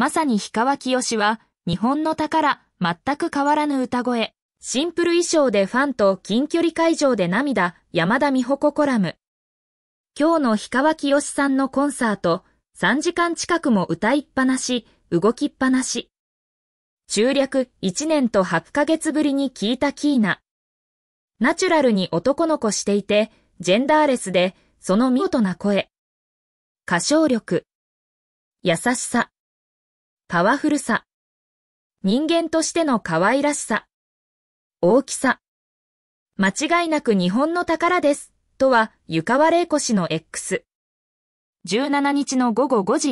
まさに氷川きよしは、日本の宝、全く変わらぬ歌声。シンプル衣装でファンと近距離会場で涙、山田美穂子コラム。今日の氷川きよしさんのコンサート、3時間近くも歌いっぱなし、動きっぱなし。中略1年と8ヶ月ぶりに聞いたキーナ。ナチュラルに男の子していて、ジェンダーレスで、その見事な声。歌唱力。優しさ。パワフルさ、人間としての可愛らしさ、大きさ、間違いなく日本の宝です、とは、われい子氏の X。17日の午後5時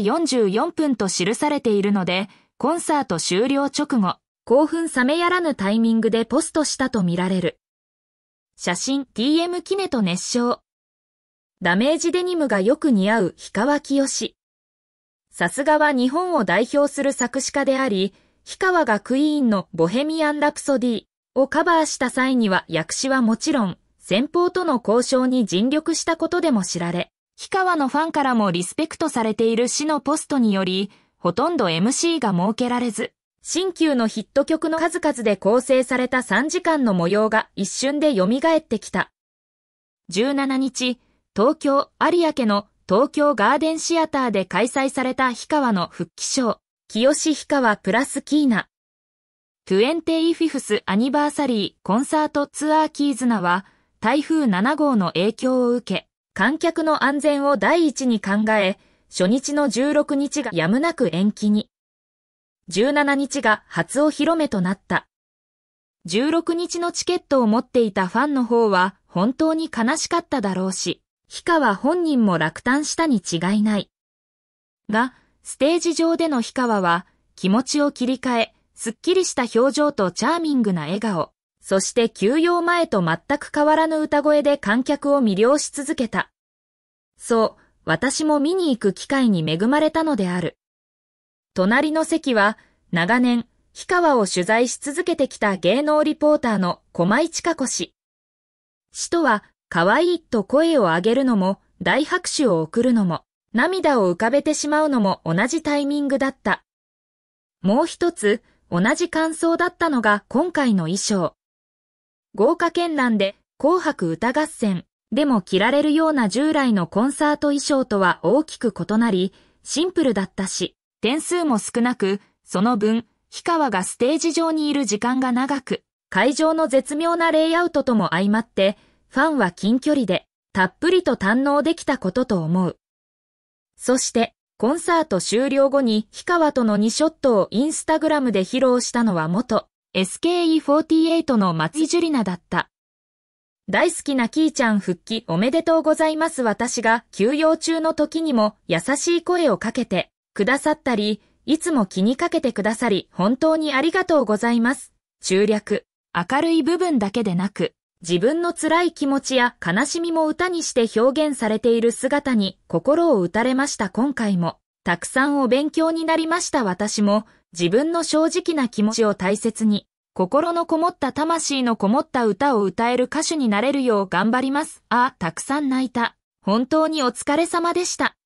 44分と記されているので、コンサート終了直後、興奮冷めやらぬタイミングでポストしたとみられる。写真 TM キネと熱唱。ダメージデニムがよく似合う氷川きよし。さすがは日本を代表する作詞家であり、氷川がクイーンのボヘミアン・ラプソディをカバーした際には訳詞はもちろん、先方との交渉に尽力したことでも知られ、氷川のファンからもリスペクトされている詩のポストにより、ほとんど MC が設けられず、新旧のヒット曲の数々で構成された3時間の模様が一瞬で蘇ってきた。17日、東京有明の東京ガーデンシアターで開催された氷川の復帰賞、清志氷川プラスキーナ。25th アニバーサリーコンサートツアーキーズナは、台風7号の影響を受け、観客の安全を第一に考え、初日の16日がやむなく延期に。17日が初お披露目となった。16日のチケットを持っていたファンの方は本当に悲しかっただろうし、氷川本人も落胆したに違いない。が、ステージ上での氷川は気持ちを切り替え、すっきりした表情とチャーミングな笑顔、そして休養前と全く変わらぬ歌声で観客を魅了し続けた。そう、私も見に行く機会に恵まれたのである。隣の席は、長年、氷川を取材し続けてきた芸能リポーターの駒井千佳子氏。氏とは可愛いと声を上げるのも、大拍手を送るのも、涙を浮かべてしまうのも同じタイミングだった。もう一つ、同じ感想だったのが今回の衣装。豪華絢爛で紅白歌合戦でも着られるような従来のコンサート衣装とは大きく異なり、シンプルだったし、点数も少なく、その分、氷川がステージ上にいる時間が長く、会場の絶妙なレイアウトとも相まって、ファンは近距離でたっぷりと堪能できたことと思う。そして、コンサート終了後に氷川との2ショットをインスタグラムで披露したのは元 SKE48 の松井樹里奈だった。大好きなキーちゃん復帰おめでとうございます私が休養中の時にも優しい声をかけてくださったり、いつも気にかけてくださり本当にありがとうございます。中略、明るい部分だけでなく、自分の辛い気持ちや悲しみも歌にして表現されている姿に心を打たれました今回も。たくさんお勉強になりました私も自分の正直な気持ちを大切に心のこもった魂のこもった歌を歌える歌手になれるよう頑張ります。あ、たくさん泣いた。本当にお疲れ様でした。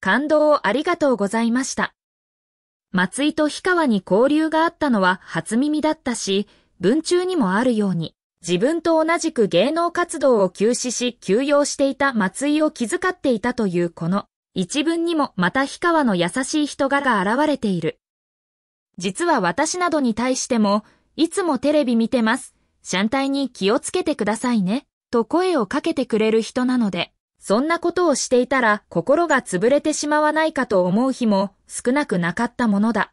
感動をありがとうございました。松井と氷川に交流があったのは初耳だったし、文中にもあるように、自分と同じく芸能活動を休止し休養していた松井を気遣っていたというこの一文にもまた氷川の優しい人柄が現れている。実は私などに対しても、いつもテレビ見てます。シャンタイに気をつけてくださいね。と声をかけてくれる人なので、そんなことをしていたら心が潰れてしまわないかと思う日も少なくなかったものだ。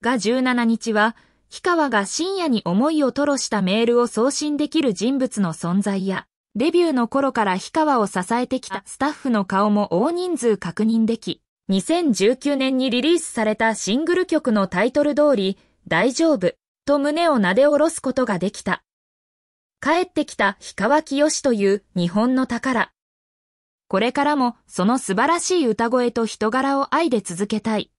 が17日は、氷川が深夜に思いを吐露したメールを送信できる人物の存在や、デビューの頃から氷川を支えてきたスタッフの顔も大人数確認でき、2019年にリリースされたシングル曲のタイトル通り、大丈夫と胸を撫で下ろすことができた。帰ってきた氷川清という日本の宝。これからもその素晴らしい歌声と人柄を愛で続けたい。